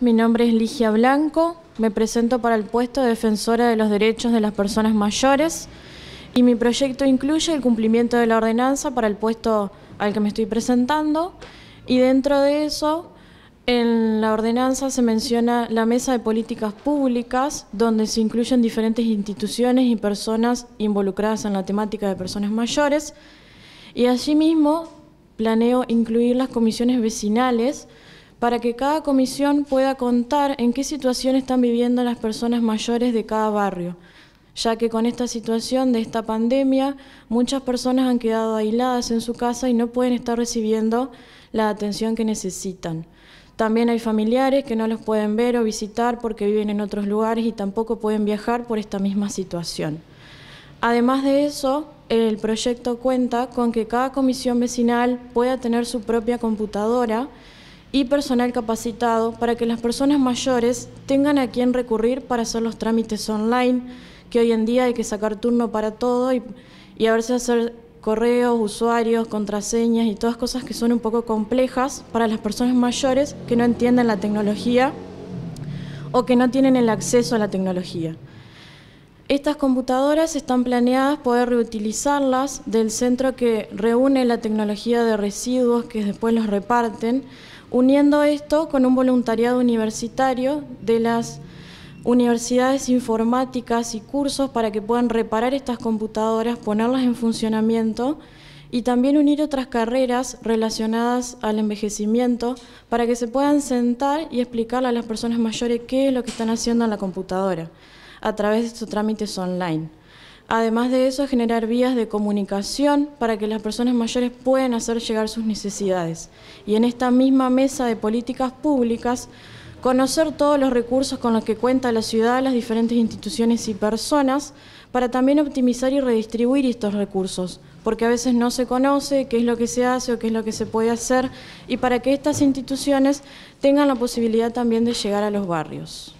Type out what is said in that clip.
Mi nombre es Ligia Blanco, me presento para el puesto de defensora de los derechos de las personas mayores y mi proyecto incluye el cumplimiento de la ordenanza para el puesto al que me estoy presentando y dentro de eso en la ordenanza se menciona la mesa de políticas públicas donde se incluyen diferentes instituciones y personas involucradas en la temática de personas mayores y asimismo planeo incluir las comisiones vecinales para que cada comisión pueda contar en qué situación están viviendo las personas mayores de cada barrio, ya que con esta situación de esta pandemia muchas personas han quedado aisladas en su casa y no pueden estar recibiendo la atención que necesitan. También hay familiares que no los pueden ver o visitar porque viven en otros lugares y tampoco pueden viajar por esta misma situación. Además de eso, el proyecto cuenta con que cada comisión vecinal pueda tener su propia computadora y personal capacitado para que las personas mayores tengan a quien recurrir para hacer los trámites online, que hoy en día hay que sacar turno para todo y, y a veces hacer correos, usuarios, contraseñas y todas cosas que son un poco complejas para las personas mayores que no entienden la tecnología o que no tienen el acceso a la tecnología. Estas computadoras están planeadas poder reutilizarlas del centro que reúne la tecnología de residuos que después los reparten, uniendo esto con un voluntariado universitario de las universidades informáticas y cursos para que puedan reparar estas computadoras, ponerlas en funcionamiento y también unir otras carreras relacionadas al envejecimiento para que se puedan sentar y explicarle a las personas mayores qué es lo que están haciendo en la computadora a través de estos trámites online. Además de eso, generar vías de comunicación para que las personas mayores puedan hacer llegar sus necesidades. Y en esta misma mesa de políticas públicas, conocer todos los recursos con los que cuenta la ciudad, las diferentes instituciones y personas, para también optimizar y redistribuir estos recursos, porque a veces no se conoce qué es lo que se hace o qué es lo que se puede hacer, y para que estas instituciones tengan la posibilidad también de llegar a los barrios.